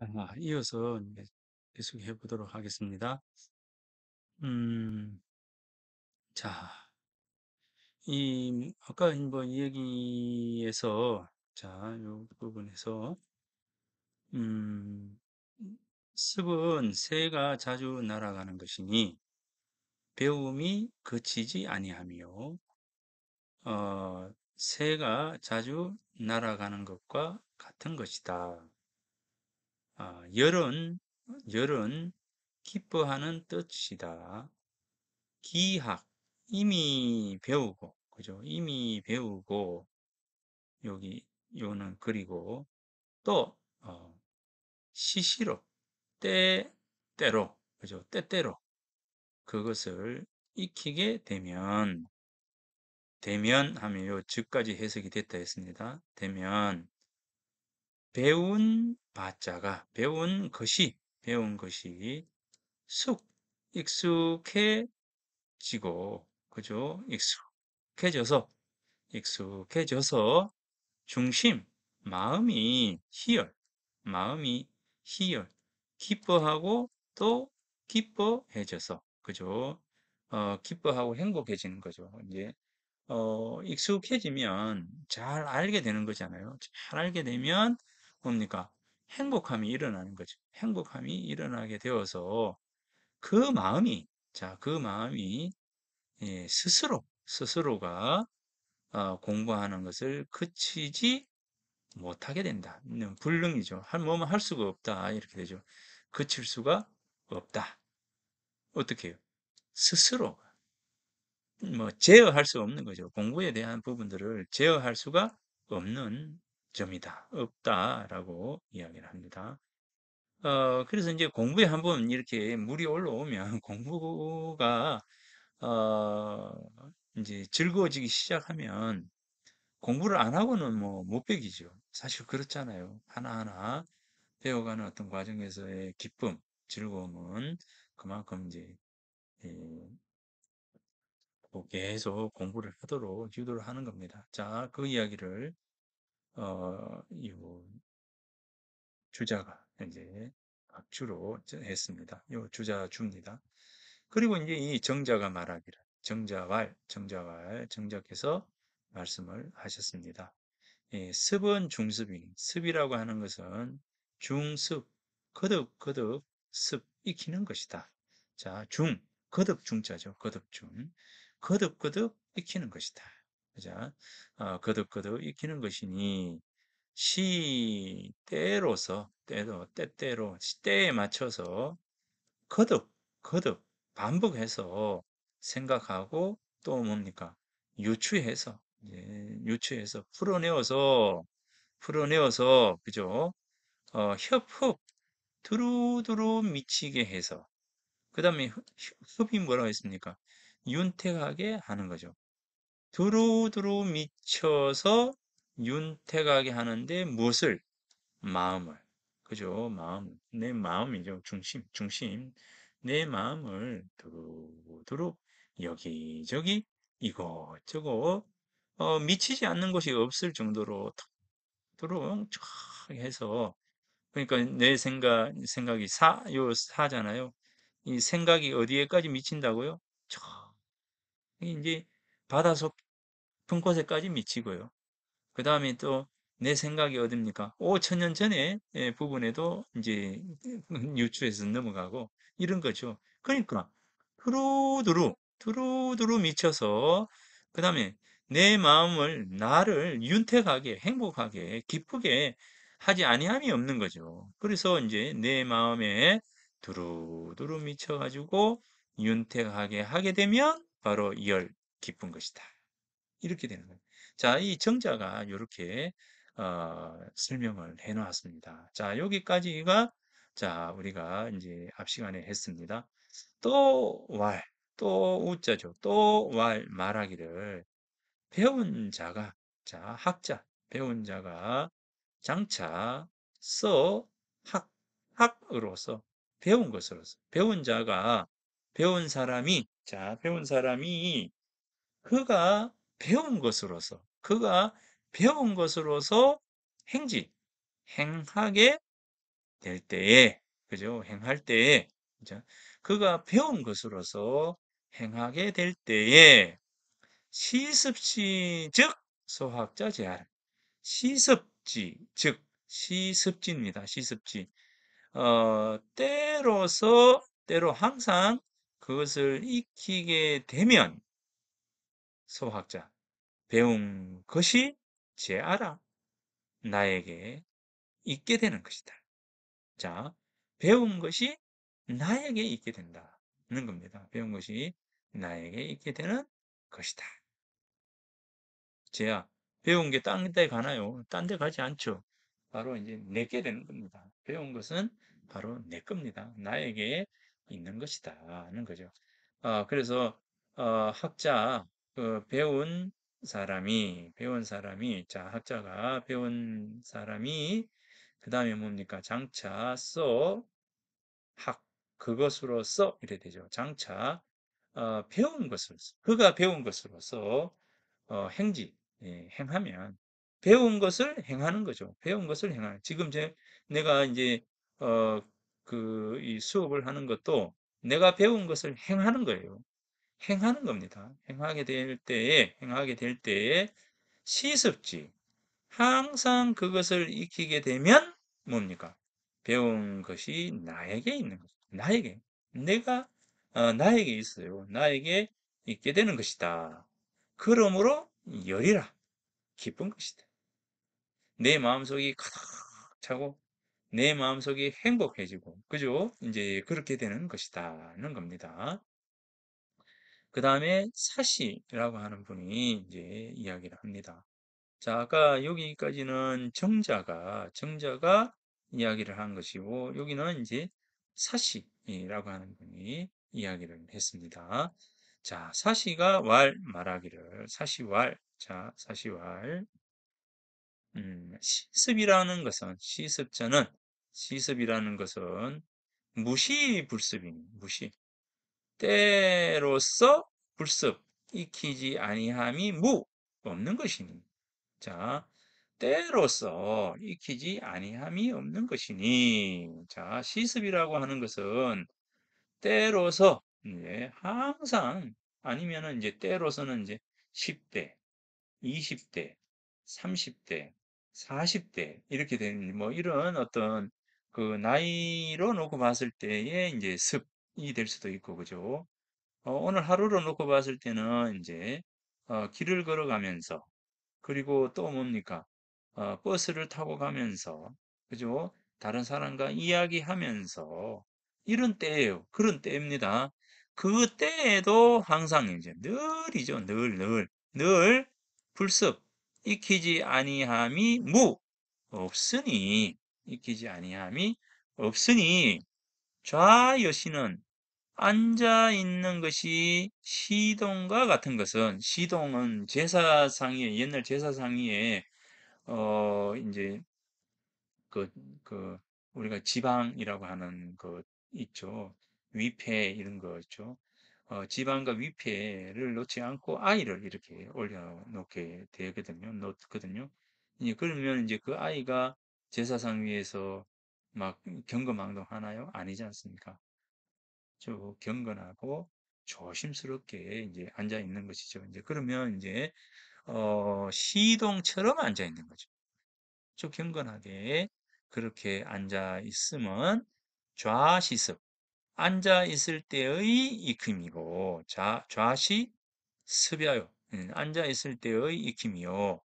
아, 이어서 계속 해보도록 하겠습니다. 음, 자, 이, 아까 뭐이 얘기에서, 자, 요 부분에서, 음, 습은 새가 자주 날아가는 것이니, 배움이 그치지 아니하며, 어, 새가 자주 날아가는 것과 같은 것이다. 아, 열은 열은 기뻐하는 뜻이다. 기학 이미 배우고 그죠? 이미 배우고 여기 요는 그리고 또 어, 시시로 때 때로 그죠? 때때로 그것을 익히게 되면 되면 하면 요 즉까지 해석이 됐다 했습니다. 되면 배운 바자가 배운 것이 배운 것이 숙 익숙해지고 그죠 익숙해져서 익숙해져서 중심 마음이 희열 마음이 희열 기뻐하고 또 기뻐해져서 그죠 어, 기뻐하고 행복해지는 거죠 이제 어, 익숙해지면 잘 알게 되는 거잖아요 잘 알게 되면 뭡니까? 행복함이 일어나는 거죠. 행복함이 일어나게 되어서 그 마음이 자, 그 마음이 예, 스스로 스스로가 어, 공부하는 것을 그치지 못하게 된다. 불능이죠. 할뭐할 수가 없다. 이렇게 되죠. 그칠 수가 없다. 어떻게 해요? 스스로 뭐 제어할 수 없는 거죠. 공부에 대한 부분들을 제어할 수가 없는 점이다. 없다라고 이야기를 합니다. 어, 그래서 이제 공부에 한번 이렇게 물이 올라오면 공부가 어, 이제 즐거워지기 시작하면 공부를 안 하고는 뭐 못 배기죠. 사실 그렇잖아요. 하나하나 배워가는 어떤 과정에서의 기쁨, 즐거움은 그만큼 이제 예, 뭐 계속 공부를 하도록 유도를 하는 겁니다. 자, 그 이야기를 어, 이 주자가 이제 주로 했습니다. 요 주자 줍니다. 그리고 이제 이 정자가 말하기를 정자왈 정자왈 정자께서 말씀을 하셨습니다. 예, 습은 중습인 습이라고 하는 것은 중습 거듭 거듭 습 익히는 것이다. 자, 중 거듭 중자죠. 거듭 중 거듭 거듭 익히는 것이다. 그자 어, 거듭거듭 익히는 것이니 시때로서 때로 때때로 시대에 맞춰서 거듭 거듭 반복해서 생각하고 또 뭡니까 유추해서 예, 유추해서 풀어내어서 풀어내어서 그죠 어, 협흡 두루두루 미치게 해서 그 다음에 흡이 뭐라고 했습니까 윤택하게 하는 거죠 두루두루 미쳐서 윤택하게 하는데 무엇을 마음을 그죠 마음 내 마음이죠 중심 중심 내 마음을 두루두루 여기저기 이것저것 어, 미치지 않는 것이 없을 정도로 두루쫙 해서 그러니까 내 생각 생각이 사 요 사잖아요 이 생각이 어디에까지 미친다고요? 쫙 이제 바다 깊은 곳에까지 미치고요. 그 다음에 또 내 생각이 어딥니까? 5천 년 전에 예, 부분에도 이제 유추해서 넘어가고 이런 거죠. 그러니까 두루두루 두루두루 미쳐서 그 다음에 내 마음을 나를 윤택하게 행복하게 기쁘게 하지 아니함이 없는 거죠. 그래서 이제 내 마음에 두루두루 미쳐가지고 윤택하게 하게 되면 바로 열, 기쁜 것이다. 이렇게 되는 거예요. 자, 이 정자가 이렇게 어, 설명을 해 놓았습니다. 자, 여기까지가 자, 우리가 이제 앞 시간에 했습니다. 또 왈, 또 우자죠. 또 왈 말하기를 배운 자가 자, 학자, 배운 자가 장차 써 학, 학으로서 배운 것으로서 배운 자가 배운 사람이 자, 배운 사람이 그가 배운 것으로서 그가 배운 것으로서 행지 행하게 될 때에 그죠 행할 때에 그죠? 그가 배운 것으로서 행하게 될 때에 시습지 즉 소학자 제할 시습지 즉 시습지입니다 시습지 어, 때로서 때로 항상 그것을 익히게 되면 소학자 배운 것이 제 알아 나에게 있게 되는 것이다. 자, 배운 것이 나에게 있게 된다는 겁니다. 배운 것이 나에게 있게 되는 것이다. 제야, 배운 게 딴 데 가나요? 딴 데 가지 않죠. 바로 이제 내게 되는 겁니다. 배운 것은 바로 내 겁니다. 나에게 있는 것이다. 는 거죠. 어, 그래서 어, 학자 그 배운 사람이 배운 사람이 자 학자가 배운 사람이 그 다음에 뭡니까 장차 써 학 그것으로써 이래 되죠 장차 어, 배운 것을 그가 배운 것으로써 어, 행지 예, 행하면 배운 것을 행하는 거죠 배운 것을 행하는 지금 제 내가 이제 어, 그 이 수업을 하는 것도 내가 배운 것을 행하는 거예요 행하는 겁니다. 행하게 될 때에 행하게 될 때에 시습지 항상 그것을 익히게 되면 뭡니까? 배운 것이 나에게 있는 거죠. 나에게 내가 어, 나에게 있어요. 나에게 있게 되는 것이다. 그러므로 열이라 기쁜 것이다. 내 마음속이 가득 차고 내 마음속이 행복해지고 그죠? 이제 그렇게 되는 것이다는 겁니다. 그 다음에 사시라고 하는 분이 이제 이야기를 합니다. 자, 아까 여기까지는 정자가, 정자가 이야기를 한 것이고, 여기는 이제 사시라고 하는 분이 이야기를 했습니다. 자, 사시가 왈 말하기를, 사시왈, 자, 사시왈. 음, 시습이라는 것은, 시습자는, 시습이라는 것은 무시 불습이니, 무시. 때로서 불습 익히지 아니함이 무 없는 것이니 자 때로서 익히지 아니함이 없는 것이니 자 시습이라고 하는 것은 때로서 이제 항상 아니면은 이제 때로서는 이제 10대 20대 30대 40대 이렇게 되는 뭐 이런 어떤 그 나이로 놓고 봤을 때의 이제 습 이될 수도 있고 그죠? 어, 오늘 하루를 놓고 봤을 때는 이제 어, 길을 걸어가면서 그리고 또 뭡니까? 어, 버스를 타고 가면서 그죠? 다른 사람과 이야기하면서 이런 때예요. 그런 때입니다. 그 때에도 항상 이제 늘이죠. 늘, 늘, 늘 불습 익히지 아니함이 무 없으니 익히지 아니함이 없으니 좌여신은 앉아 있는 것이 시동과 같은 것은 시동은 제사상의 옛날 제사상의어 이제 그, 그 우리가 지방이라고 하는 것 그 있죠 위패 이런 거죠 어, 지방과 위패를 놓지 않고 아이를 이렇게 올려놓게 되거든요 놓거든요 이제 그러면 이제 그 아이가 제사상 위에서 막 경거망동 하나요 아니지 않습니까 쭉 경건하고 조심스럽게 이제 앉아 있는 것이죠. 이제 그러면 이제 어, 시동처럼 앉아 있는 거죠. 쭉 경건하게 그렇게 앉아 있으면 좌시습 앉아 있을 때의 익힘이고 좌 좌시 습여요. 앉아 있을 때의 익힘이요.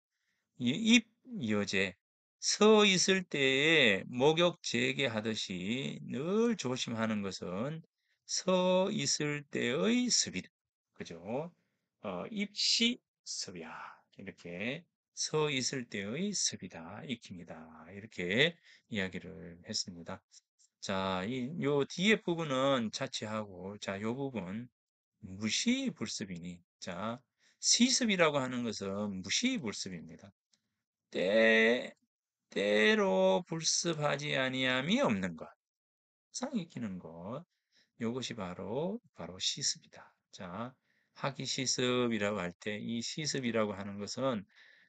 입 여제 서 있을 때에 목욕 재개하듯이 늘 조심하는 것은 서 있을 때의 습이다. 그죠? 어, 입시 습이야. 이렇게 서 있을 때의 습이다. 익힙니다. 이렇게 이야기를 했습니다. 자, 이, 요 뒤에 부분은 자취하고, 자, 요 부분 무시 불습이니, 자, 시습이라고 하는 것은 무시 불습입니다. 때, 때로 불습하지 아니함이 없는 것, 상 익히는 것, 이것이 바로 바로 시습이다. 자, 하기 시습이라고 할 때 이 시습이라고 하는 것은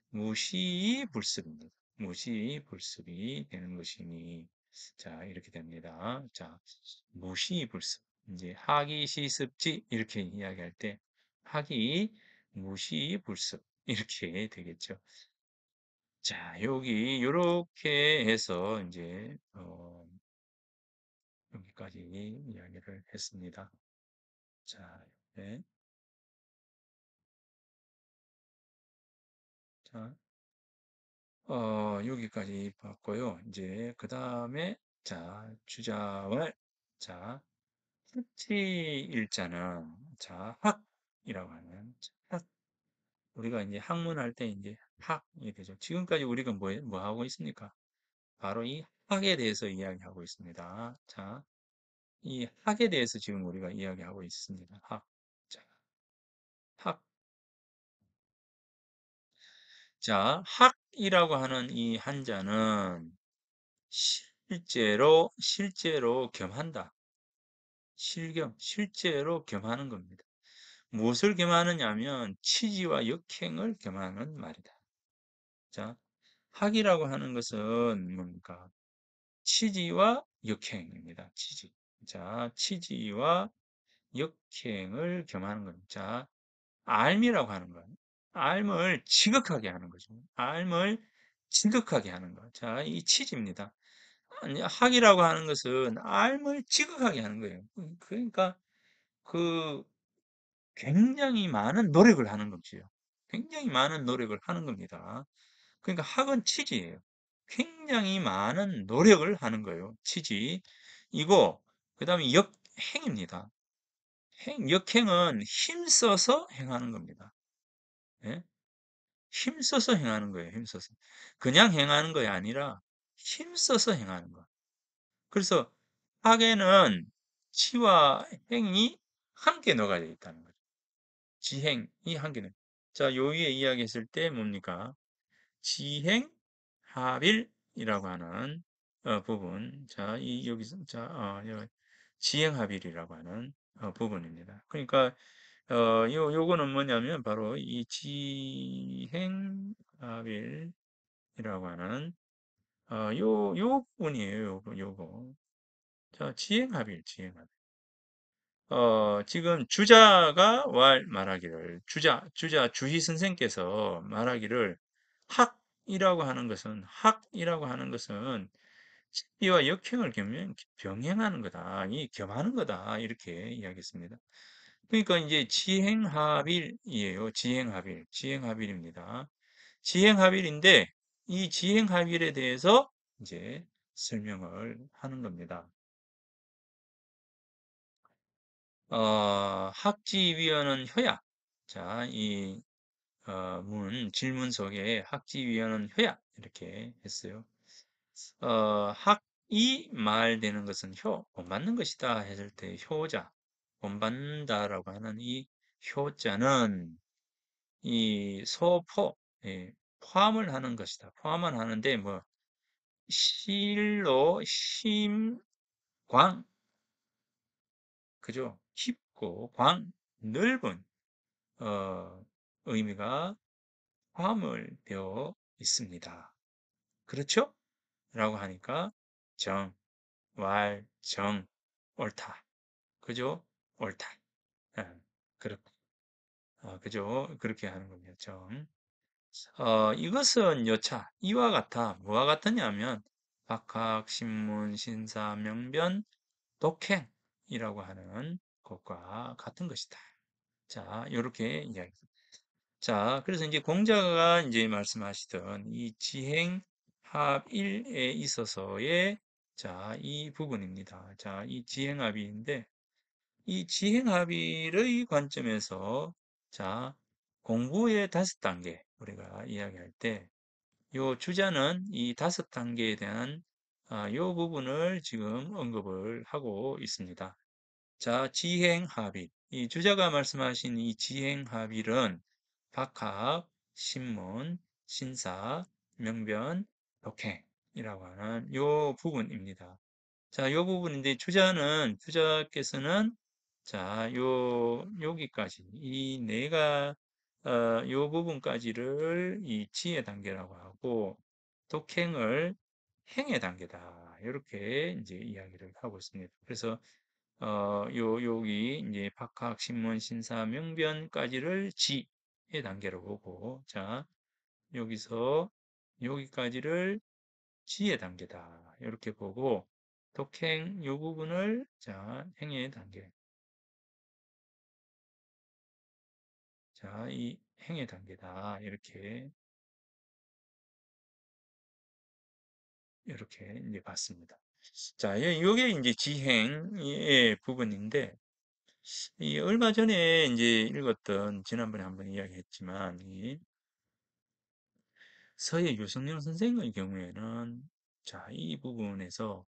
무시 불습입니다. 무시 불습이 되는 것이니 자 이렇게 됩니다. 자 무시 불습 이제 하기 시습지 이렇게 이야기할 때 하기 무시 불습 이렇게 되겠죠. 자 여기 이렇게 해서 이제 어, 여기까지 이야기를 했습니다. 자, 이 네. 자, 어, 여기까지 봤고요. 이제 그 다음에 자, 주자왈 자, 특히 일자는 자, 학이라고 하는 학. 우리가 이제 학문할 때 이제 학이 되죠. 지금까지 우리가 뭐, 뭐 하고 있습니까? 바로 이 학에 대해서 이야기하고 있습니다. 자, 이 학에 대해서 지금 우리가 이야기하고 있습니다. 학. 자, 학. 자, 학이라고 하는 이 한자는 실제로, 실제로 겸한다. 실겸, 실제로 겸하는 겁니다. 무엇을 겸하느냐면 하 치지와 역행을 겸하는 말이다. 자, 학이라고 하는 것은 뭡니까? 치지와 역행입니다. 치지. 자, 치지와 역행을 겸하는 겁니다. 자, 알미라고 하는 건 알을 지극하게 하는 거죠. 알을 지극하게 하는 거. 자, 이 치지입니다. 학이라고 하는 것은 알을 지극하게 하는 거예요. 그러니까 그 굉장히 많은 노력을 하는 거지요. 굉장히 많은 노력을 하는 겁니다. 그러니까 학은 치지예요. 굉장히 많은 노력을 하는 거예요. 치지. 이거 그 다음에 역행입니다. 행, 역행은 힘써서 행하는 겁니다. 예? 힘써서 행하는 거예요. 힘써서. 그냥 행하는 거이 아니라 힘써서 행하는 거. 그래서 악에는 지와 행이 함께 녹아 있다는 거죠. 지행이 함께는. 자, 요위에 이야기했을 때 뭡니까? 지행 합일이라고 하는 어, 부분. 자, 이 여기서 자, 어, 여기 지행합일이라고 하는 어, 부분입니다. 그러니까 어, 요, 요거는 뭐냐면 바로 이 지행합일이라고 하는 어, 요, 요 부분이에요. 요거, 요거. 자, 지행합일, 지행합일. 어, 지금 주자가 왈 말하기를, 주자, 주자, 주희 선생께서 말하기를, 학이라고 하는 것은, 학이라고 하는 것은 이와 역행을 겸, 병행하는 거다. 이 겸하는 거다. 이렇게 이야기했습니다. 그러니까 이제 지행합일이에요. 지행합일. 지행합일입니다. 지행합일인데 이 지행합일에 대해서 이제 설명을 하는 겁니다. 어, 학지위원은 효약. 자, 이, 어, 문, 질문 속에 학지위원은 효약. 이렇게 했어요. 어, 학이 말되는 것은 효, 본받는 것이다 했을 때 효자, 본받는다라고 하는 이 효자는 이 소포, 예, 포함을 하는 것이다. 포함을 하는데 뭐 실로 심광 그죠? 깊고 광 넓은 어, 의미가 포함을 되어 있습니다. 그렇죠? 라고 하니까 정, 왈, 정, 옳다. 그죠? 옳다. 아, 그렇고. 아, 그죠? 그렇게 하는 겁니다. 정. 어, 이것은 여차, 이와 같아. 뭐와 같으냐면, 박학, 신문, 신사, 명변, 독행이라고 하는 것과 같은 것이다. 자, 이렇게 이야기 자, 그래서 이제 공자가 이제 말씀하시던 이 지행, 합 1에 있어서의 자, 이 부분입니다. 자, 이 지행합의인데 이 지행합의의 관점에서 자, 공부의 다섯 단계 우리가 이야기할 때 요 주자는 이 다섯 단계에 대한 아, 요 부분을 지금 언급을 하고 있습니다. 자, 지행합의. 이 주자가 말씀하신 이 지행합의는 박학, 신문, 신사, 명변, 독행이라고 하는 이 부분입니다. 자, 이 부분 이제 주자는 주자께서는 자, 요 여기까지 이 내가 어, 요 부분까지를 이지혜 단계라고 하고 독행을 행의 단계다. 이렇게 이제 이야기를 하고 있습니다. 그래서 어, 요 여기 이제 박학 신문 신사 명변까지를 지의 단계로 보고 자, 여기서 여기까지를 지의 단계다. 이렇게 보고 독행 요 부분을 자 행위의 단계 자 이행의 단계다. 이렇게 이렇게 이제 봤습니다. 자, 이게 예, 이제 지행의 부분인데, 이 얼마 전에 이제 읽었던 지난번에 한번 이야기했지만, 이 서예 유승용 선생의 경우에는 자, 이 부분에서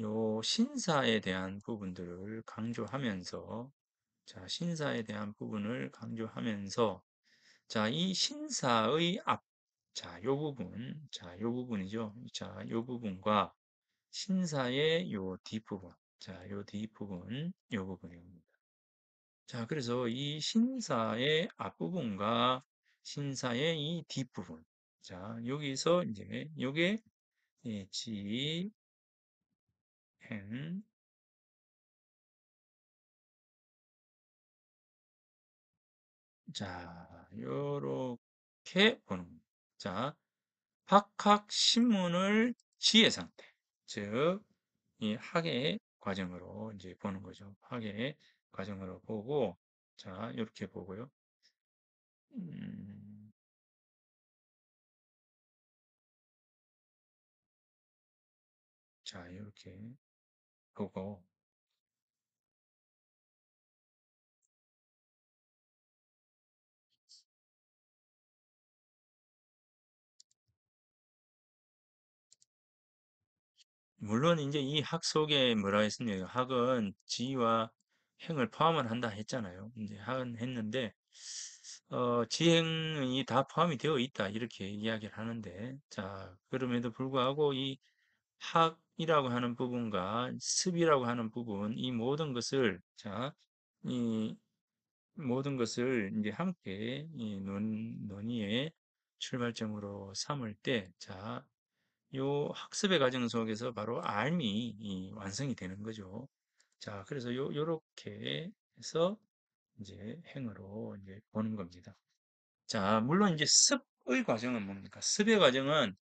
요 신사에 대한 부분들을 강조하면서 자, 신사에 대한 부분을 강조하면서 자, 이 신사의 앞 자, 요 부분. 자, 요 부분이죠. 자, 요 부분과 신사의 요 뒷부분. 자, 요 뒷부분. 요 부분입니다. 자, 그래서 이 신사의 앞부분과 신사의 이 뒷부분. 자, 여기서 이제 요게 예, G N 자, 요렇게 보는 겁니다. 자, 박학 신문을 지의 상태, 즉, 이 학의 과정으로 이제 보는 거죠. 학의 과정으로 보고, 자, 요렇게 보고요. 음... 자, 이렇게 보고 물론 이제 이 학 속에 뭐라 했습니까? 학은 지와 행을 포함을 한다 했잖아요. 이제 학은 했는데 어, 지행이 다 포함이 되어 있다 이렇게 이야기를 하는데 자 그럼에도 불구하고 이학 이라고 하는 부분과 습이라고 하는 부분, 이 모든 것을, 자, 이 모든 것을 이제 함께 이 논, 논의의 출발점으로 삼을 때, 자, 요 학습의 과정 속에서 바로 알미 완성이 되는 거죠. 자, 그래서 요, 요렇게 해서 이제 행으로 이제 보는 겁니다. 자, 물론 이제 습의 과정은 뭡니까? 습의 과정은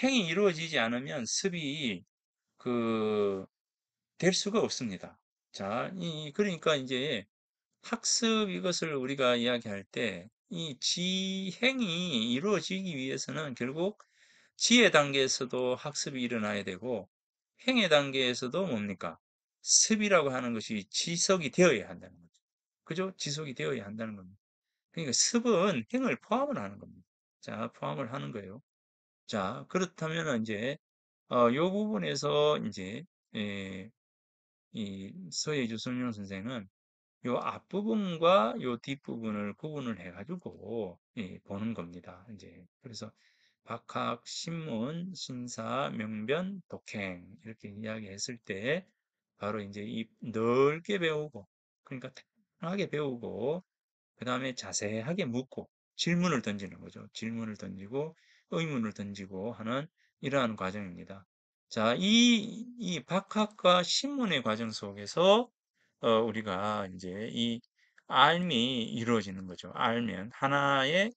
행이 이루어지지 않으면 습이 그될 수가 없습니다. 자, 이 그러니까 이제 학습 이것을 우리가 이야기할 때이 지행이 이루어지기 위해서는 결국 지혜 단계에서도 학습이 일어나야 되고 행의 단계에서도 뭡니까? 습이라고 하는 것이 지속이 되어야 한다는 거죠. 그죠? 지속이 되어야 한다는 겁니다. 그러니까 습은 행을 포함을 하는 겁니다. 자, 포함을 하는 거예요. 자, 그렇다면 이제 어, 요 부분에서 이제 에, 예, 이 서예주 손용 선생은 요 앞부분과 요 뒷부분을 구분을 해가지고 예, 보는 겁니다. 이제 그래서 박학, 신문, 신사, 명변, 독행 이렇게 이야기했을 때 바로 이제 이 넓게 배우고 그러니까 편하게 배우고 그 다음에 자세하게 묻고 질문을 던지는 거죠. 질문을 던지고 의문을 던지고 하는 이러한 과정입니다. 자, 이, 이 박학과 신문의 과정 속에서 어, 우리가 이제 이 알미 이루어지는 거죠. 알면 하나의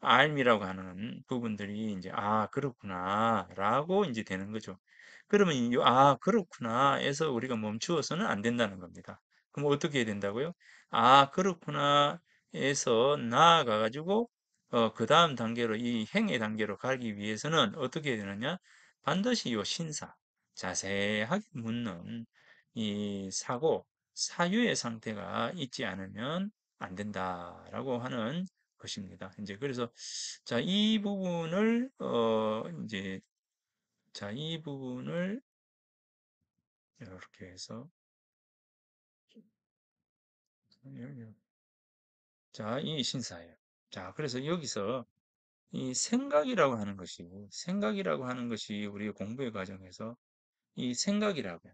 알미라고 하는 부분들이 이제 아 그렇구나라고 이제 되는 거죠. 그러면 아그렇구나해서 우리가 멈추어서는 안 된다는 겁니다. 그럼 어떻게 해야 된다고요? 아그렇구나해서 나아가 가지고 어, 그 다음 단계로 이 행의 단계로 가기 위해서는 어떻게 되느냐 반드시 요 신사 자세하게 묻는 이 사고 사유의 상태가 있지 않으면 안 된다라고 하는 것입니다. 이제 그래서 자이 부분을 어 이제 자이 부분을 이렇게 해서 자이 신사예요. 자, 그래서 여기서 이 생각이라고 하는 것이, 생각이라고 하는 것이 우리 공부의 과정에서 이 생각이라고,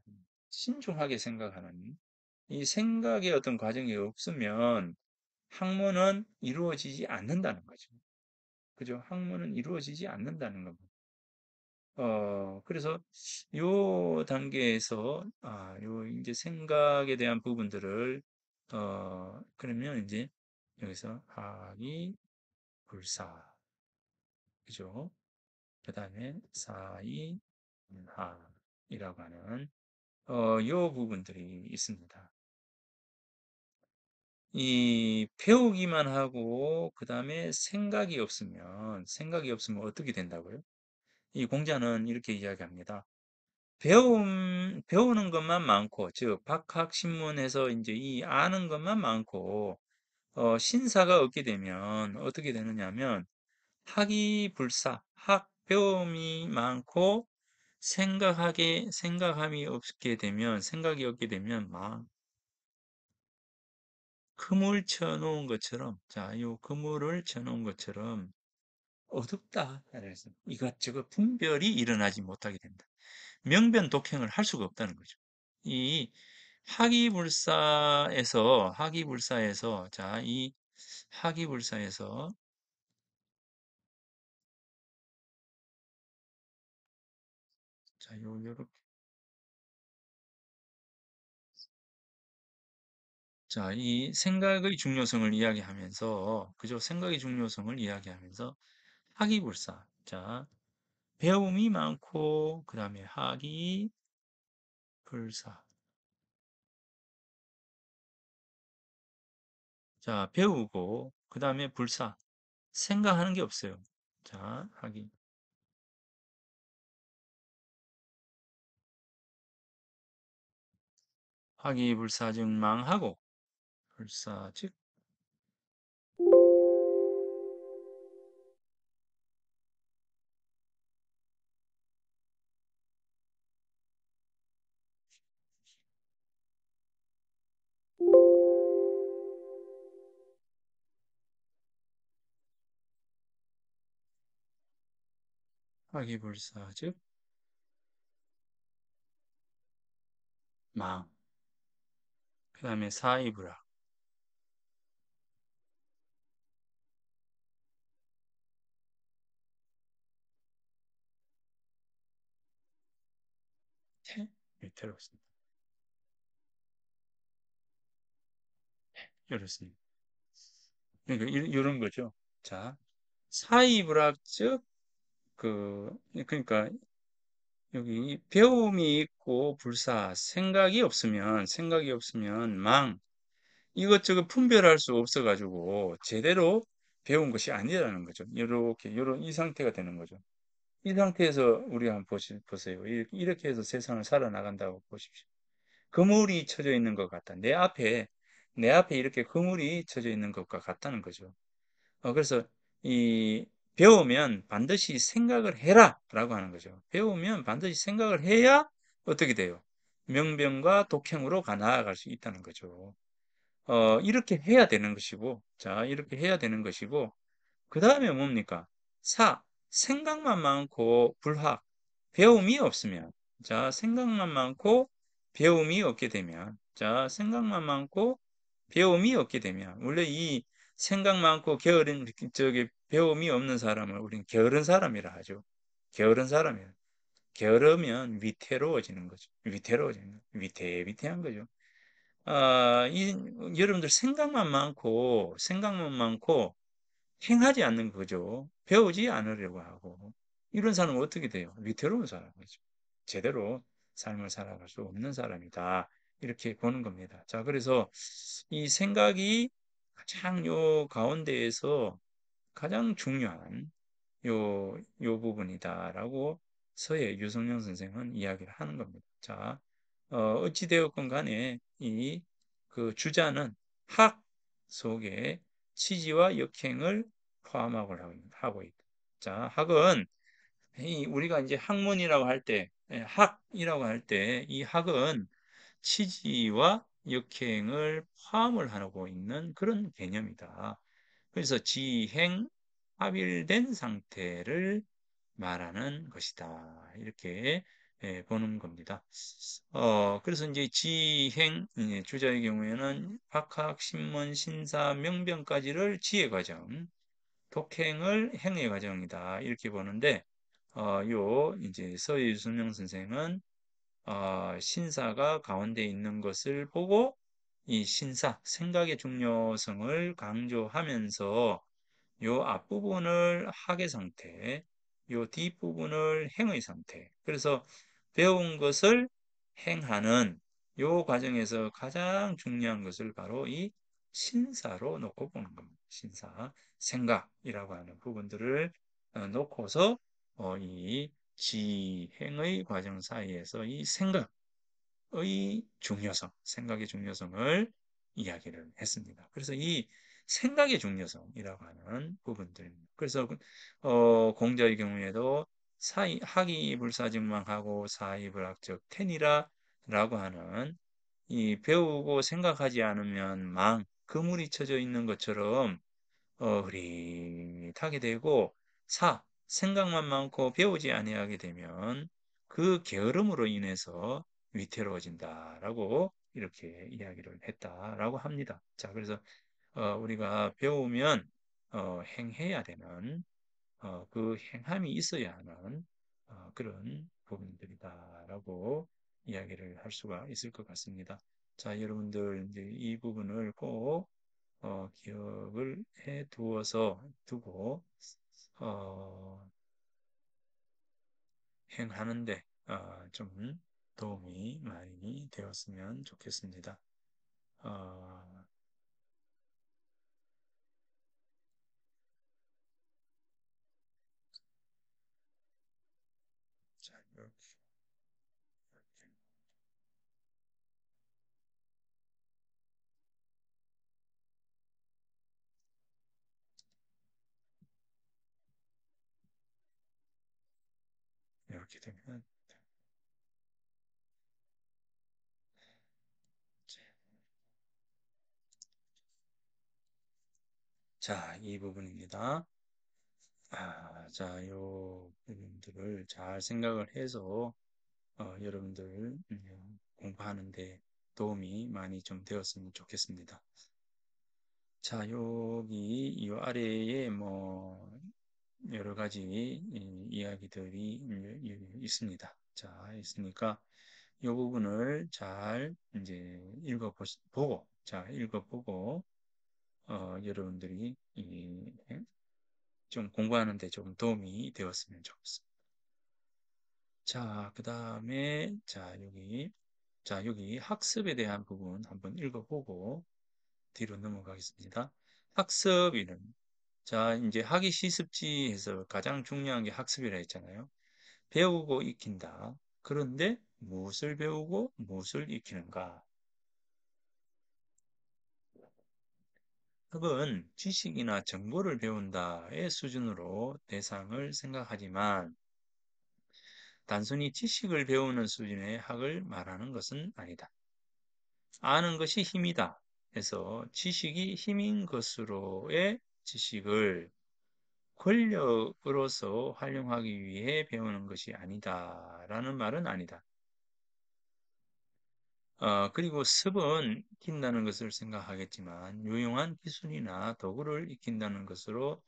신중하게 생각하는 이 생각의 어떤 과정이 없으면 학문은 이루어지지 않는다는 거죠. 그죠? 학문은 이루어지지 않는다는 겁니다. 어, 그래서 요 단계에서, 아, 요 이제 생각에 대한 부분들을, 어, 그러면 이제 여기서 하이 불사 그죠? 그 다음에 사이 하이라고 하는 어, 요 부분들이 있습니다. 이 배우기만 하고 그 다음에 생각이 없으면 생각이 없으면 어떻게 된다고요? 이 공자는 이렇게 이야기합니다. 배움 배우는 것만 많고 즉 박학신문에서 이제 이 아는 것만 많고 어, 신사가 없게 되면 어떻게 되느냐면 하 학이 불사, 학 배움이 많고 생각하게 생각함이 없게 되면 생각이 없게 되면 망 그물 쳐놓은 것처럼 자, 요 그물을 쳐놓은 것처럼 어둡다. 그래서 이것저것 분별이 일어나지 못하게 된다. 명변 독행을 할 수가 없다는 거죠. 이 하기불사에서하기불사에서자이 학이불사에서 자요렇게 자, 이 생각의 중요성을 이야기하면서, 그죠? 생각의 중요성을 이야기하면서, 하기불사 자, 배움이 많고, 그 다음에 하기 불사. 자, 배우고, 그 다음에 불사. 생각하는 게 없어요. 자, 하기. 하기 불사증 망하고, 불사즉 하기불사 즉 마음 그 다음에 사이브라태 밑으로 씁니다. 이렇습니다. 그러니까 이런 거죠. 자, 사이불합 즉그 그러니까 여기 배움이 있고 불사 생각이 없으면 생각이 없으면 망 이것저것 분별할 수 없어 가지고 제대로 배운 것이 아니라는 거죠. 이렇게 이런이 상태가 되는 거죠. 이 상태에서 우리 한번 보시, 보세요. 이렇게 해서 세상을 살아나간다고 보십시오. 그물이 쳐져 있는 것 같다. 내 앞에 내 앞에 이렇게 그물이 쳐져 있는 것과 같다는 거죠. 어, 그래서 이 배우면 반드시 생각을 해라 라고 하는 거죠. 배우면 반드시 생각을 해야 어떻게 돼요? 명병과 독행으로 가 나아갈 수 있다는 거죠. 어, 이렇게 해야 되는 것이고, 자, 이렇게 해야 되는 것이고, 그 다음에 뭡니까? 사, 생각만 많고 불학, 배움이 없으면, 자, 생각만 많고 배움이 없게 되면, 자, 생각만 많고 배움이 없게 되면, 원래 이 생각 많고 게으른, 저기, 배움이 없는 사람을 우리는 게으른 사람이라 하죠. 게으른 사람이야. 게으르면 위태로워지는 거죠. 위태로워지는 거죠. 위태에 위태한 거죠. 아, 이, 여러분들 생각만 많고 생각만 많고 행하지 않는 거죠. 배우지 않으려고 하고 이런 사람은 어떻게 돼요? 위태로운 사람이죠. 제대로 삶을 살아갈 수 없는 사람이다. 이렇게 보는 겁니다. 자, 그래서 이 생각이 가장 요 가운데에서 가장 중요한 요, 요 부분이다라고 서예 유성영 선생은 이야기를 하는 겁니다. 자, 어, 찌 되었건 간에 이 그 주자는 학 속에 취지와 역행을 포함하고 하고 있다. 자, 학은 우리가 이제 학문이라고 할 때, 예, 학이라고 할 때 이 학은 취지와 역행을 포함을 하고 있는 그런 개념이다. 그래서 지행 합일된 상태를 말하는 것이다. 이렇게 예, 보는 겁니다. 어, 그래서 이제 지행 예, 주자의 경우에는 박학, 신문, 신사, 명병까지를 지의 과정, 독행을 행의 과정이다. 이렇게 보는데 어, 요 이제 서유순명 선생은 어, 신사가 가운데 있는 것을 보고 이 신사, 생각의 중요성을 강조하면서 요 앞부분을 학의 상태, 요 뒷부분을 행의 상태. 그래서 배운 것을 행하는 요 과정에서 가장 중요한 것을 바로 이 신사로 놓고 보는 겁니다. 신사, 생각이라고 하는 부분들을 어, 놓고서 어, 이 지행의 과정 사이에서 이 생각, 의 중요성, 생각의 중요성을 이야기를 했습니다. 그래서 이 생각의 중요성이라고 하는 부분들입니다. 그래서 그, 어, 공자의 경우에도 사이, 학이 불사증망하고 사이 불학적 텐이라라고 하는 이 배우고 생각하지 않으면 망 그물이 쳐져 있는 것처럼 어, 흐릿하게 되고 사 생각만 많고 배우지 아니하게 되면 그 게으름으로 인해서 위태로워진다라고 이렇게 이야기를 했다라고 합니다. 자, 그래서 어, 우리가 배우면 어, 행해야 되는 어, 그 행함이 있어야 하는 어, 그런 부분들이다라고 이야기를 할 수가 있을 것 같습니다. 자, 여러분들 이제 이 부분을 꼭 어, 기억을 해 두어서 두고 어, 행하는데 좀 도움이 많이 되었으면 좋겠습니다. 어... 자, 이렇게. 이렇게. 이렇게 되면 자, 이 부분입니다. 아, 자, 이 부분들을 잘 생각을 해서 어, 여러분들 음, 공부하는데 도움이 많이 좀 되었으면 좋겠습니다. 자, 여기 이 아래에 뭐 여러 가지 이야기들이 음, 있습니다. 자, 있으니까 이 부분을 잘 이제 읽어보고, 자, 읽어보고, 어, 여러분들이 이, 네, 좀 공부하는 데좀 도움이 되었으면 좋겠습니다. 자, 그 다음에 자 여기 자 여기 학습에 대한 부분 한번 읽어보고 뒤로 넘어가겠습니다. 학습이는 자 이제 학이 시습지에서 가장 중요한 게 학습이라 했잖아요. 배우고 익힌다. 그런데 무엇을 배우고 무엇을 익히는가? 혹은 지식이나 정보를 배운다의 수준으로 대상을 생각하지만 단순히 지식을 배우는 수준의 학을 말하는 것은 아니다. 아는 것이 힘이다 해서 지식이 힘인 것으로의 지식을 권력으로서 활용하기 위해 배우는 것이 아니다 라는 말은 아니다. 어, 그리고 습은 익힌다는 것을 생각하겠지만 유용한 기술이나 도구를 익힌다는 것으로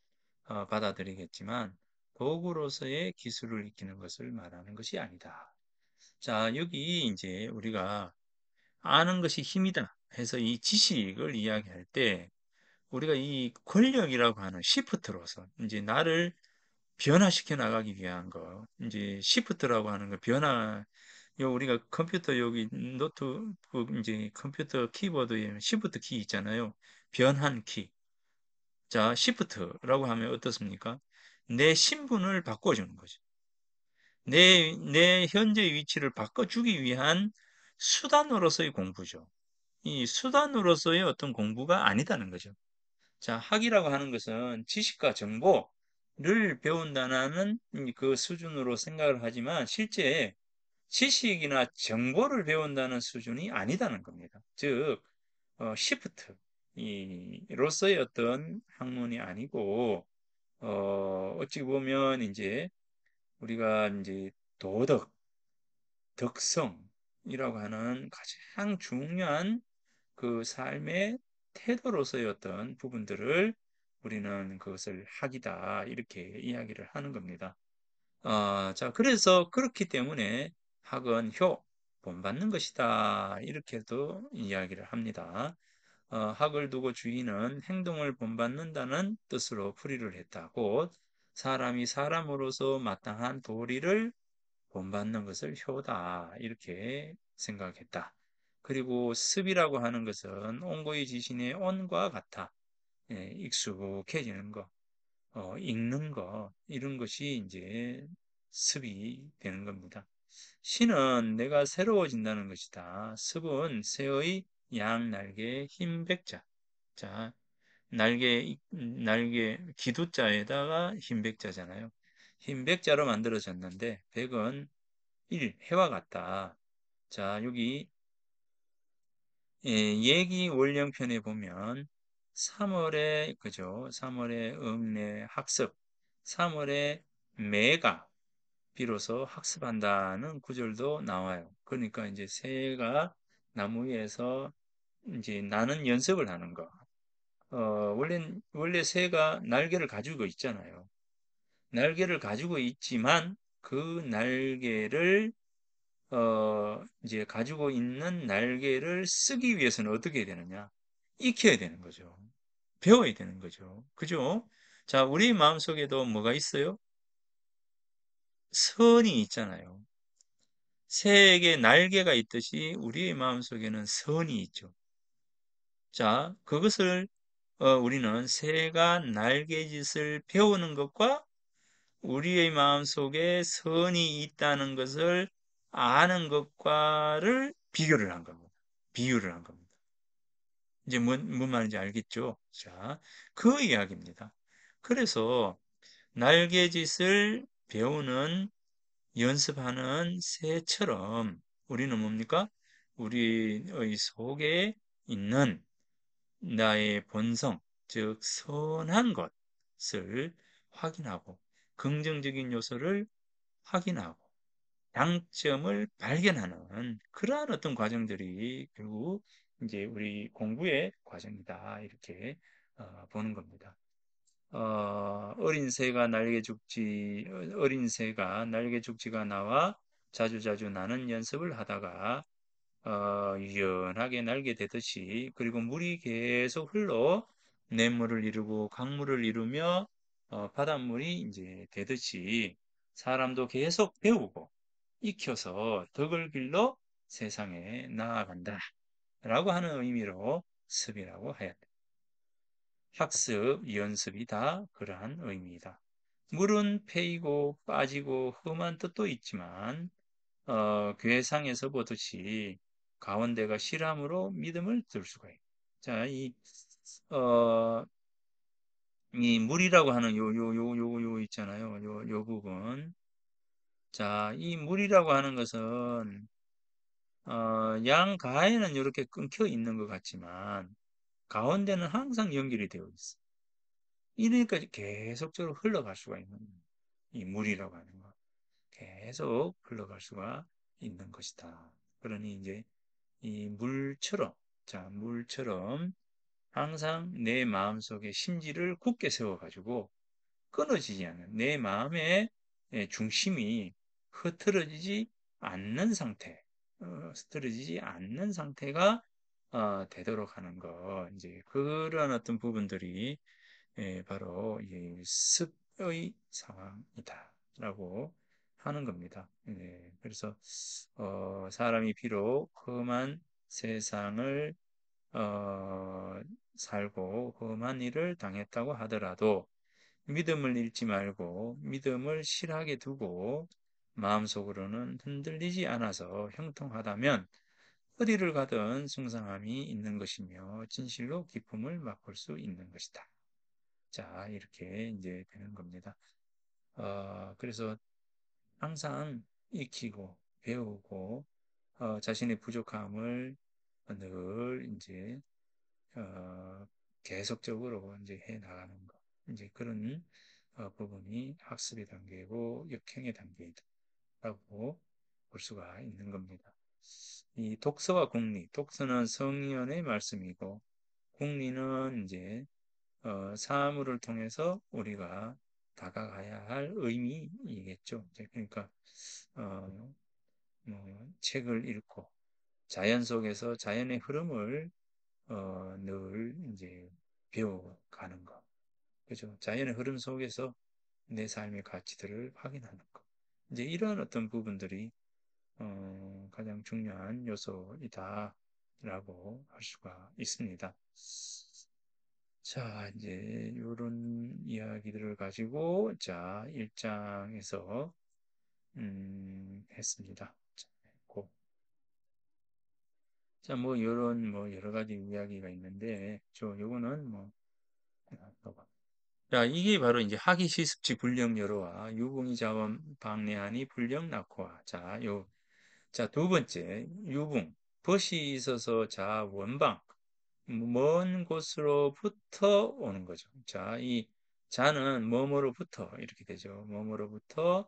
어, 받아들이겠지만 도구로서의 기술을 익히는 것을 말하는 것이 아니다. 자 여기 이제 우리가 아는 것이 힘이다 해서 이 지식을 이야기할 때 우리가 이 권력이라고 하는 시프트로서 이제 나를 변화시켜 나가기 위한 거 이제 시프트라고 하는 거 변화 요 우리가 컴퓨터 여기 노트북 이제 컴퓨터 키보드에 시프트 키 있잖아요. 변환 키. 자, 시프트라고 하면 어떻습니까? 내 신분을 바꿔주는 거죠. 내, 내 현재 위치를 바꿔주기 위한 수단으로서의 공부죠. 이 수단으로서의 어떤 공부가 아니다는 거죠. 자, 학이라고 하는 것은 지식과 정보를 배운다는 그 수준으로 생각을 하지만 실제 지식이나 정보를 배운다는 수준이 아니다는 겁니다. 즉, 어, 시프트로서의 어떤 학문이 아니고, 어, 어찌 보면 이제 우리가 이제 도덕, 덕성이라고 하는 가장 중요한 그 삶의 태도로서의 어떤 부분들을 우리는 그것을 학이다 이렇게 이야기를 하는 겁니다. 아, 자 그래서 그렇기 때문에 학은효, 본받는 것이다. 이렇게도 이야기를 합니다. 어, 학을 두고 주인은 행동을 본받는다는 뜻으로 풀이를 했다고 사람이 사람으로서 마땅한 도리를 본받는 것을 효다 이렇게 생각했다. 그리고 습이라고 하는 것은 온고의 지신의 온과 같아 예, 익숙해지는 것, 어, 읽는 것 이런 것이 이제 습이 되는 겁니다. 신은 내가 새로워진다는 것이다. 습은 새의 양 날개의 흰 백자. 자, 날개, 날개, 기도자에다가흰 백자잖아요. 흰 백자로 만들어졌는데, 백은 일, 해와 같다. 자, 여기, 예, 얘기 원령편에 보면, 3월에, 그죠? 3월에 음내 학습, 3월에 매가, 비로소 학습한다는 구절도 나와요. 그러니까 이제 새가 나무 위에서 이제 나는 연습을 하는 거. 어, 원래, 원래 새가 날개를 가지고 있잖아요. 날개를 가지고 있지만 그 날개를 어, 이제 가지고 있는 날개를 쓰기 위해서는 어떻게 해야 되느냐? 익혀야 되는 거죠. 배워야 되는 거죠. 그죠? 자, 우리 마음속에도 뭐가 있어요? 선이 있잖아요. 새에게 날개가 있듯이 우리의 마음속에는 선이 있죠. 자, 그것을 어, 우리는 새가 날개짓을 배우는 것과 우리의 마음속에 선이 있다는 것을 아는 것과를 비교를 한 겁니다. 비유를 한 겁니다. 이제 뭔, 뭔 말인지 알겠죠? 자, 그 이야기입니다. 그래서 날개짓을 배우는 연습하는 새처럼 우리는 뭡니까? 우리의 속에 있는 나의 본성, 즉 선한 것을 확인하고 긍정적인 요소를 확인하고 장점을 발견하는 그러한 어떤 과정들이 결국 이제 우리 공부의 과정이다 이렇게 어, 보는 겁니다. 어, 어린 새가 날개 죽지 어린 새가 날개 죽지가 나와 자주자주 나는 연습을 하다가 어, 유연하게 날게 되듯이 그리고 물이 계속 흘러 냇물을 이루고 강물을 이루며 어, 바닷물이 이제 되듯이 사람도 계속 배우고 익혀서 덕을 길러 세상에 나아간다 라고 하는 의미로 습이라고 하였다. 학습, 연습이다. 그러한 의미이다. 물은 패이고 빠지고 험한 뜻도 있지만 어, 괴상에서 보듯이 가운데가 실함으로 믿음을 들 수가 있다. 자, 이, 어, 이 물이라고 하는 요, 요, 요, 요, 요 있잖아요. 요, 요 부분. 자, 이 물이라고 하는 것은, 어, 양 가에는 이렇게 끊겨 있는 것 같지만, 가운데는 항상 연결이 되어 있어. 이러니까 계속적으로 흘러갈 수가 있는 요이 물이라고 하는 거. 계속 흘러갈 수가 있는 것이다. 그러니 이제 이 물처럼, 자, 물처럼 항상 내 마음속에 심지를 굳게 세워가지고 끊어지지 않는, 내 마음의 예, 중심이 흐트러지지 않는 상태, 어, 흐트러지지 않는 상태가 어, 되도록 하는 것 이제 그러한 어떤 부분들이 예, 바로 이 습의 상황이다라고 하는 겁니다. 예, 그래서 어, 사람이 비록 험한 세상을 어, 살고 험한 일을 당했다고 하더라도 믿음을 잃지 말고 믿음을 실하게 두고 마음속으로는 흔들리지 않아서 형통하다면 어디를 가든 승상함이 있는 것이며 진실로 기쁨을 맛볼 수 있는 것이다. 자 이렇게 이제 되는 겁니다. 어, 그래서 항상 익히고 배우고 어, 자신의 부족함을 늘 이제 어, 계속적으로 이제 해 나가는 것 이제 그런 어, 부분이 학습의 단계고 역행의 단계다라고 볼 수가 있는 겁니다. 이 독서와 국리, 독서는 성리언의 말씀이고 국리는 이제 어, 사물을 통해서 우리가 다가가야 할 의미이겠죠. 그러니까 어, 뭐, 책을 읽고 자연 속에서 자연의 흐름을 어, 늘 이제 배워가는 것, 그죠? 자연의 흐름 속에서 내 삶의 가치들을 확인하는 것. 이제 이런 어떤 부분들이 어, 가장 중요한 요소이다라고 할 수가 있습니다. 자, 이제 이런 이야기들을 가지고 자 1장에서 음, 했습니다. 자, 뭐 이런 뭐 여러 가지 이야기가 있는데 저 요거는 뭐 아, 자, 이게 바로 이제 하기 시습지 불령 여로와 유공이 자원 방내하니 불령 낙호 자, 요 자, 두 번째, 유붕. 벗이 있어서 자, 원방. 먼 곳으로부터 오는 거죠. 자, 이 자는 뭐뭐로부터 이렇게 되죠. 뭐뭐로부터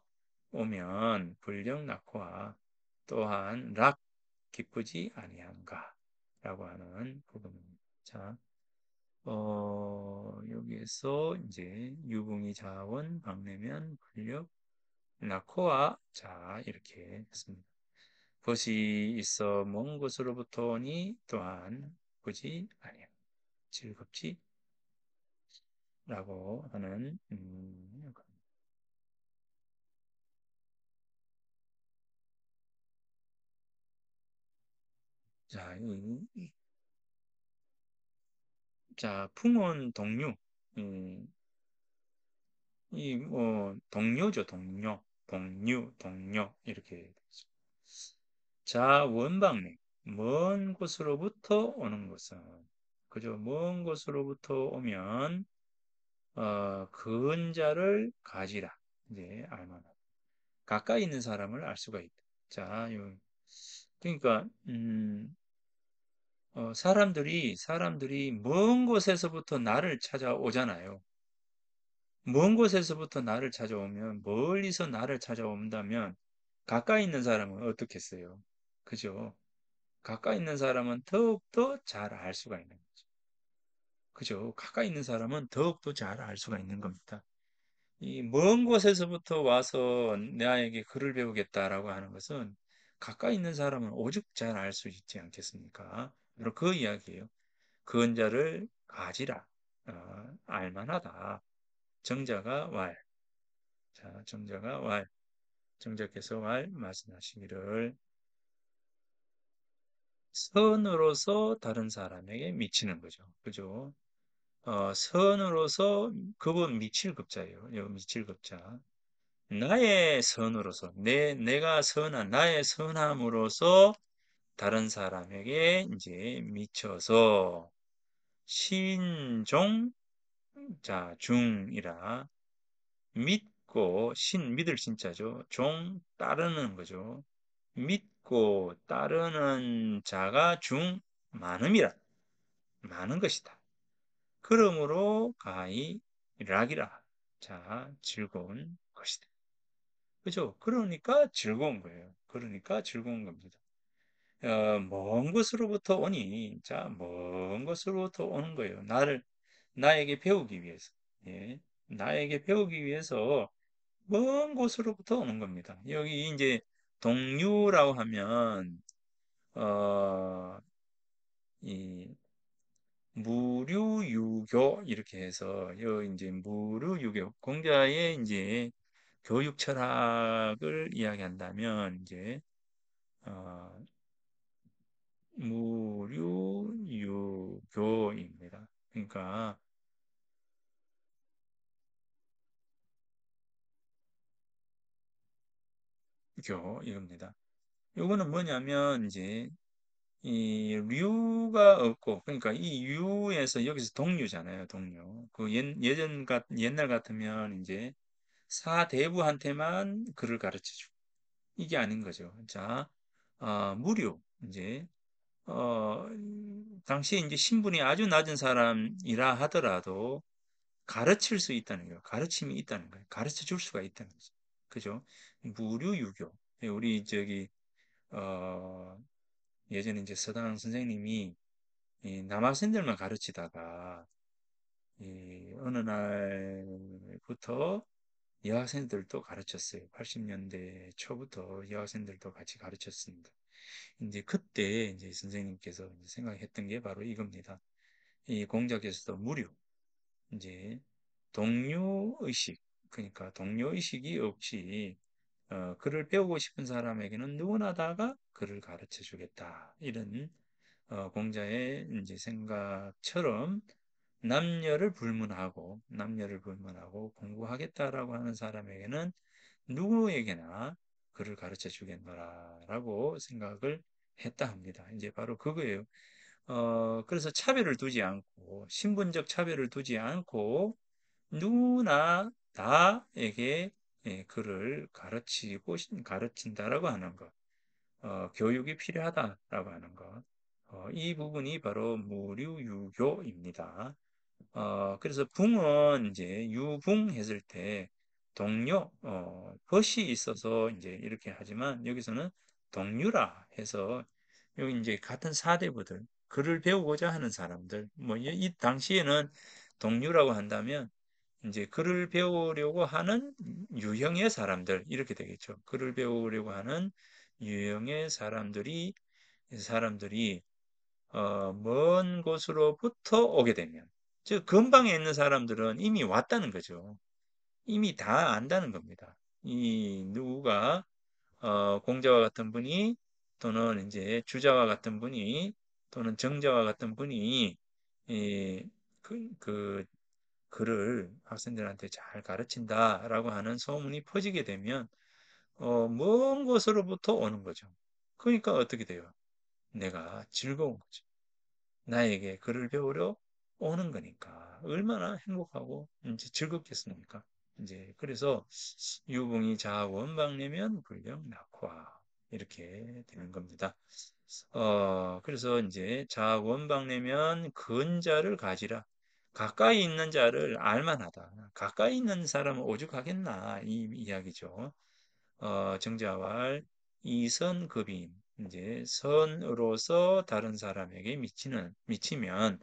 오면 불령 낙화 또한 락 기쁘지 아니한가 라고 하는 부분입니다. 자, 어, 여기에서 이제 유붕이 자원, 박내면, 불력, 낙호와 자 이렇게 했습니다. 것이 있어 먼 곳으로부터 오니 또한 보지 아니야고 즐겁지 라고 하는 음, 자, 이, 자, 풍원 동료. 음, 이, 뭐, 동료죠, 동료. 동료, 동료. 이렇게. 되죠. 자원방립, 먼 곳으로부터 오는 것은 그저 먼 곳으로부터 오면 어, 근자를 가지라 이제 알만한 가까이 있는 사람을 알 수가 있다. 자, 요, 그러니까 음, 어, 사람들이 사람들이 먼 곳에서부터 나를 찾아오잖아요. 먼 곳에서부터 나를 찾아오면 멀리서 나를 찾아온다면 가까이 있는 사람은 어떻겠어요? 그죠? 가까이 있는 사람은 더욱더 잘 알 수가 있는 거죠. 그죠? 가까이 있는 사람은 더욱더 잘 알 수가 있는 겁니다. 이 먼 곳에서부터 와서 나에게 글을 배우겠다라고 하는 것은 가까이 있는 사람은 오죽 잘 알 수 있지 않겠습니까? 바로 그 이야기예요. 그은 자를 가지라. 아, 알만하다. 정자가 왈. 자, 정자가 왈. 정자께서 왈 말씀하시기를 선으로서 다른 사람에게 미치는 거죠. 그죠? 어, 선으로서 그분 미칠 급자예요. 요 미칠 급자. 나의 선으로서 내 내가 선한 나의 선함으로서 다른 사람에게 이제 미쳐서 신종 자 중이라 믿고 신 믿을 신자죠. 종 따르는 거죠. 믿 믿고 따르는 자가 중 많음이라. 많은 것이다. 그러므로 가히 락이라. 자, 즐거운 것이다. 그죠? 그러니까 즐거운 거예요. 그러니까 즐거운 겁니다. 어, 먼 곳으로부터 오니, 자, 먼 곳으로부터 오는 거예요. 나를, 나에게 배우기 위해서. 예. 나에게 배우기 위해서 먼 곳으로부터 오는 겁니다. 여기 이제 동료라고 하면 어, 이 무료유교 이렇게 해서 요 이제 무료유교 공자의 이제 교육 철학을 이야기한다면 이제 어, 무료유교입니다. 그러니까 교 이겁니다. 요거는 뭐냐면 이제 이 류가 없고 그러니까 이 유에서 여기서 동류잖아요. 동류. 그 예, 전같 옛날 같으면 이제 사대부한테만 글을 가르쳐 주고 이게 아닌 거죠. 자, 어, 무료 이제 어, 당시 이제 신분이 아주 낮은 사람이라 하더라도 가르칠 수 있다는 거예요. 가르침이 있다는 거예요. 가르쳐 줄 수가 있다는 거죠. 그죠? 무료 유교. 예, 우리 저기 어 예전에 이제 서당 선생님이 이 남학생들만 가르치다가 이 어느 날부터 여학생들도 가르쳤어요. 80년대 초부터 여학생들도 같이 가르쳤습니다. 이제 그때 이제 선생님께서 이제 생각했던 게 바로 이겁니다. 이 공작에서도 무료 이제 동료 의식 그러니까 동료 의식이 없이 어, 글을 배우고 싶은 사람에게는 누구나 다가 글을 가르쳐 주겠다. 이런 어, 공자의 이제 생각처럼 남녀를 불문하고 남녀를 불문하고 공부하겠다라고 하는 사람에게는 누구에게나 글을 가르쳐 주겠노라라고 생각을 했다 합니다. 이제 바로 그거예요. 어, 그래서 차별을 두지 않고 신분적 차별을 두지 않고 누구나 다에게 예, 그를 가르치고 가르친다라고 하는 것, 어, 교육이 필요하다라고 하는 것, 어, 이 부분이 바로 무류유교입니다. 어, 그래서 붕은 이제 유붕했을 때 동료, 어, 벗이 있어서 이제 이렇게 하지만 여기서는 동유라 해서 여기 이제 같은 사대부들, 글을 배우고자 하는 사람들, 뭐, 이 당시에는 동유라고 한다면 이제 글을 배우려고 하는 유형의 사람들 이렇게 되겠죠. 글을 배우려고 하는 유형의 사람들이 사람들이 어, 먼 곳으로부터 오게 되면 즉 근방에 있는 사람들은 이미 왔다는 거죠. 이미 다 안다는 겁니다. 이 누구가 어, 공자와 같은 분이 또는 이제 주자와 같은 분이 또는 정자와 같은 분이 이, 그, 그 글을 학생들한테 잘 가르친다라고 하는 소문이 퍼지게 되면 어, 먼 곳으로부터 오는 거죠. 그러니까 어떻게 돼요? 내가 즐거운 거죠. 나에게 글을 배우려 오는 거니까 얼마나 행복하고 이제 즐겁겠습니까? 이제 그래서 유봉이 자원방내면 불령 낙화 이렇게 되는 겁니다. 어, 그래서 이제 자원방내면 근자를 가지라 가까이 있는 자를 알만하다. 가까이 있는 사람은 오죽하겠나 이 이야기죠. 어, 정자왈 이선급인 이제 선으로서 다른 사람에게 미치는 미치면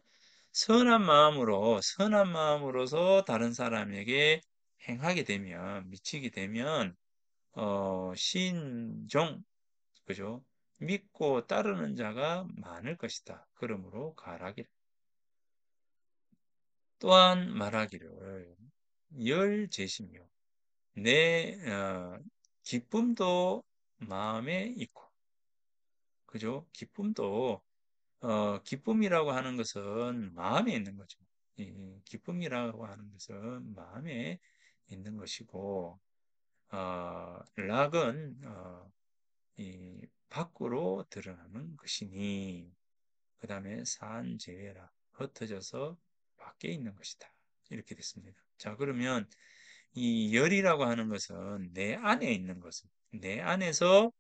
선한 마음으로 선한 마음으로서 다른 사람에게 행하게 되면 미치게 되면 어, 신종 그죠 믿고 따르는 자가 많을 것이다. 그러므로 가라이라 또한 말하기를 열 제시며 내 어, 기쁨도 마음에 있고 그죠? 기쁨도 어, 기쁨이라고 하는 것은 마음에 있는 거죠. 예, 기쁨이라고 하는 것은 마음에 있는 것이고 어, 락은 어, 이 밖으로 드러나는 것이니 그 다음에 산재외라 흩어져서 밖에 있는 것이다. 이렇게 됐습니다. 자, 그러면 이 열이라고 하는 것은 내 안에 있는 것은 내 안에서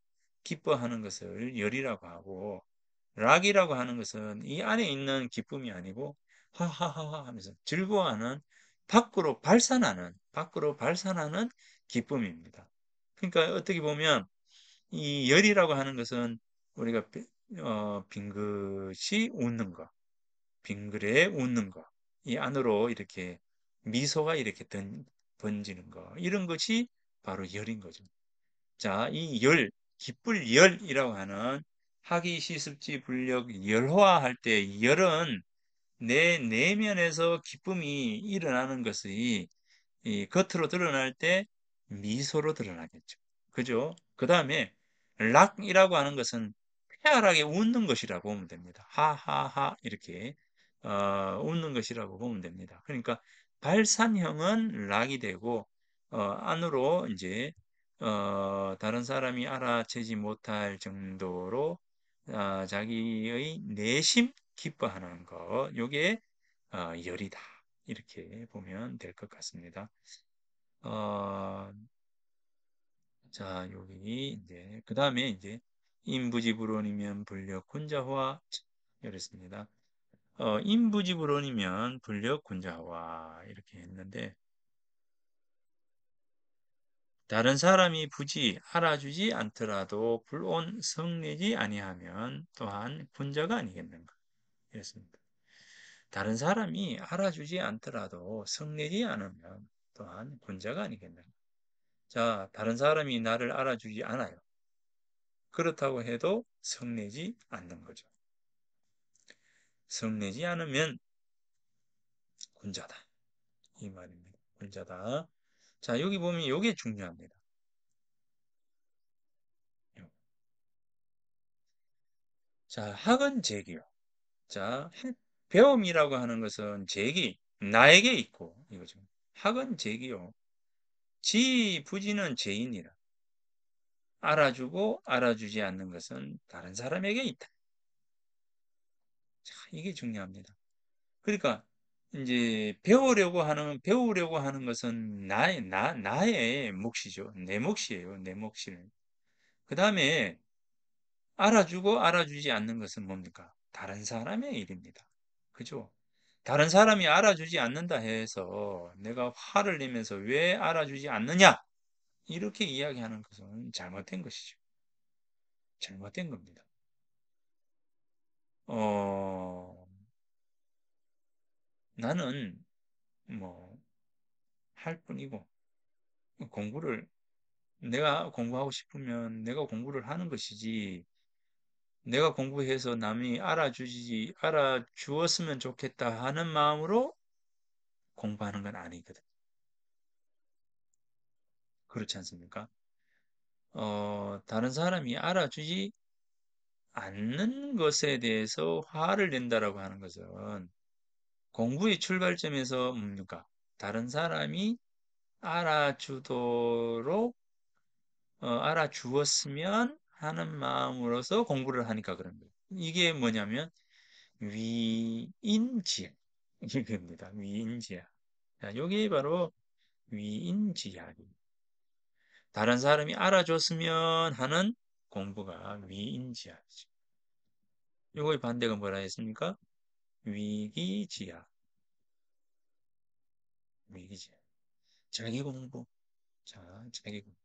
기뻐하는 것을 열이라고 하고 락이라고 하는 것은 이 안에 있는 기쁨이 아니고 하하하하 하면서 즐거워하는 밖으로 발산하는 밖으로 발산하는 기쁨입니다. 그러니까 어떻게 보면 이 열이라고 하는 것은 우리가 어, 빙긋이 웃는 것, 빙그레 웃는 것, 이 안으로 이렇게 미소가 이렇게 던, 번지는 거. 이런 것이 바로 열인 거죠. 자, 이 열, 기쁠 열이라고 하는 하기 시습지 불력 열화할 때 열은 내 내면에서 기쁨이 일어나는 것이 이 겉으로 드러날 때 미소로 드러나겠죠. 그죠? 그 다음에 락이라고 하는 것은 쾌활하게 웃는 것이라고 보면 됩니다. 하하하 이렇게 어, 웃는 것이라고 보면 됩니다. 그러니까 발산형은 락이 되고 어, 안으로 이제 어, 다른 사람이 알아채지 못할 정도로 어, 자기의 내심 기뻐하는 것, 이게 어, 열이다. 이렇게 보면 될 것 같습니다. 어, 자, 여기 이제 그 다음에 이제 인부지불원이면 불력 혼자화 이랬습니다. 어, 인부지불원이면 불력군자와 이렇게 했는데 다른 사람이 부지 알아주지 않더라도 불온 성내지 아니하면 또한 군자가 아니겠는가 이랬습니다. 다른 사람이 알아주지 않더라도 성내지 않으면 또한 군자가 아니겠는가 자 다른 사람이 나를 알아주지 않아요. 그렇다고 해도 성내지 않는 거죠. 성내지 않으면 군자다. 이 말입니다. 군자다. 자, 여기 보면 이게 중요합니다. 자, 학은 제기요. 자, 배움이라고 하는 것은 제기, 나에게 있고, 이거죠. 학은 제기요. 지, 부지는 제인이라. 알아주고 알아주지 않는 것은 다른 사람에게 있다. 자, 이게 중요합니다. 그러니까 이제 배우려고 하는 배우려고 하는 것은 나의 나 나의 몫이죠. 내 몫이에요. 내몫이 그다음에 알아주고 알아주지 않는 것은 뭡니까? 다른 사람의 일입니다. 그죠? 다른 사람이 알아주지 않는다 해서 내가 화를 내면서 왜 알아주지 않느냐? 이렇게 이야기하는 것은 잘못된 것이죠. 잘못된 겁니다. 어, 나는 뭐 할 뿐이고 공부를 내가 공부하고 싶으면 내가 공부를 하는 것이지 내가 공부해서 남이 알아주지 알아주었으면 좋겠다 하는 마음으로 공부하는 건 아니거든. 그렇지 않습니까? 어, 다른 사람이 알아주지 않는 것에 대해서 화를 낸다라고 하는 것은 공부의 출발점에서 뭡니까? 음, 그러니까 다른 사람이 알아주도록 어, 알아주었으면 하는 마음으로서 공부를 하니까 그런 거예요. 이게 뭐냐면 위인지야 이겁니다. 위인지야. 자, 요게 바로 위인지야. 다른 사람이 알아줬으면 하는 공부가 위인지하죠. 이거의 반대가 뭐라 했습니까? 위기지하. 위기지하. 자기 공부. 자, 자기 공부.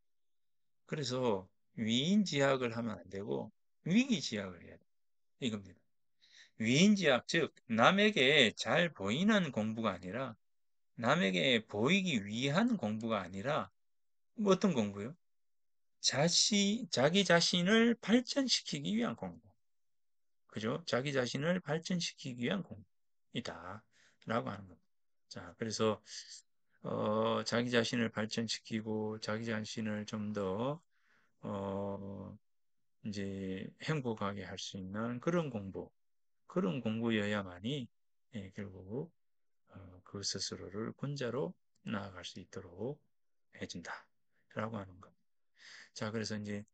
그래서 위인지학을 하면 안 되고 위기지학을 해야 돼. 이겁니다. 위인지학, 즉 남에게 잘 보이는 공부가 아니라 남에게 보이기 위한 공부가 아니라 뭐 어떤 공부요? 자시, 자기 자신을 발전시키기 위한 공부. 그죠? 자기 자신을 발전시키기 위한 공부이다. 라고 하는 겁니다. 자, 그래서, 어, 자기 자신을 발전시키고, 자기 자신을 좀 더, 어, 이제 행복하게 할 수 있는 그런 공부, 그런 공부여야만이, 예, 결국, 어, 그 스스로를 군자로 나아갈 수 있도록 해준다. 라고 하는 것. 자, 그래서 이제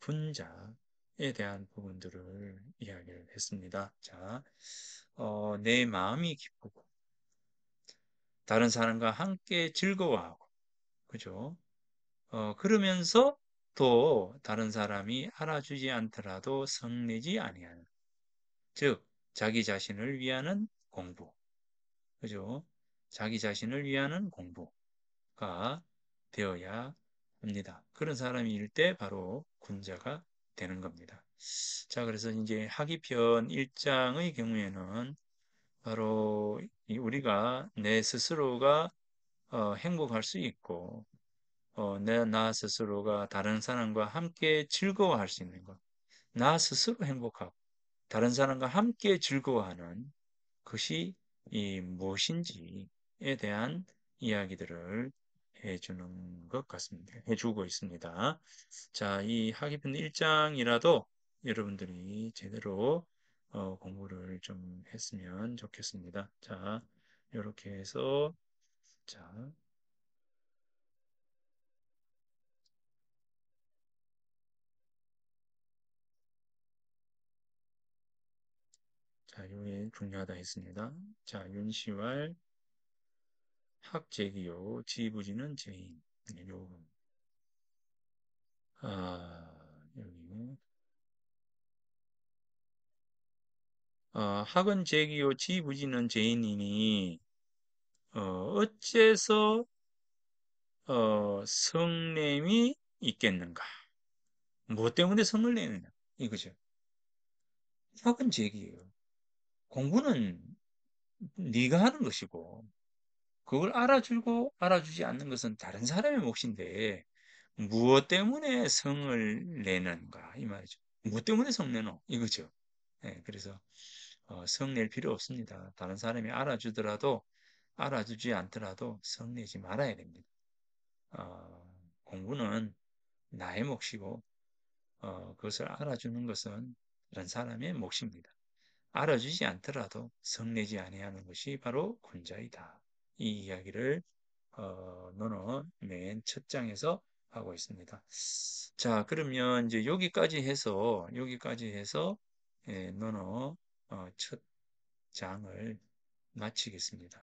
분자에 대한 부분들을 이야기를 했습니다. 자, 어, 내 마음이 기쁘고 다른 사람과 함께 즐거워하고 그죠? 어, 그러면서 또 다른 사람이 알아주지 않더라도 성내지 아니하는 즉 자기 자신을 위하는 공부 그죠? 자기 자신을 위하는 공부가 되어야 합니다. 그런 사람일 때 바로 군자가 되는 겁니다. 자, 그래서 이제 하기편 1장의 경우에는 바로 우리가 내 스스로가 어, 행복할 수 있고 어, 내, 나 스스로가 다른 사람과 함께 즐거워할 수 있는 것. 나 스스로 행복하고 다른 사람과 함께 즐거워하는 것이이 무엇인지에 대한 이야기들을 해주는 것 같습니다. 해주고 있습니다. 자, 이 하기편 1장이라도 여러분들이 제대로 어, 공부를 좀 했으면 좋겠습니다. 자, 이렇게 해서 자. 자, 요게 중요하다 했습니다. 자, 윤시왈 학재기요 지부지는 재인 요. 아, 여기. 아, 어, 학은 재기요 지부지는 재인이니 어, 어째서 어, 성냄이 있겠는가? 무엇 뭐 때문에 성을 내느냐? 이거죠. 학은 재기예요 공부는 네가 하는 것이고 그걸 알아주고 알아주지 않는 것은 다른 사람의 몫인데 무엇 때문에 성을 내는가 이 말이죠. 무엇 때문에 성 내노 이거죠. 네, 그래서 어, 성낼 필요 없습니다. 다른 사람이 알아주더라도 알아주지 않더라도 성내지 말아야 됩니다. 어, 공부는 나의 몫이고 어, 그것을 알아주는 것은 다른 사람의 몫입니다. 알아주지 않더라도 성내지 아니하는 것이 바로 군자이다. 이 이야기를 어, 논어 맨첫 장에서 하고 있습니다. 자, 그러면 이제 여기까지 해서 여기까지 해서 예, 논어 어, 첫 장을 마치겠습니다.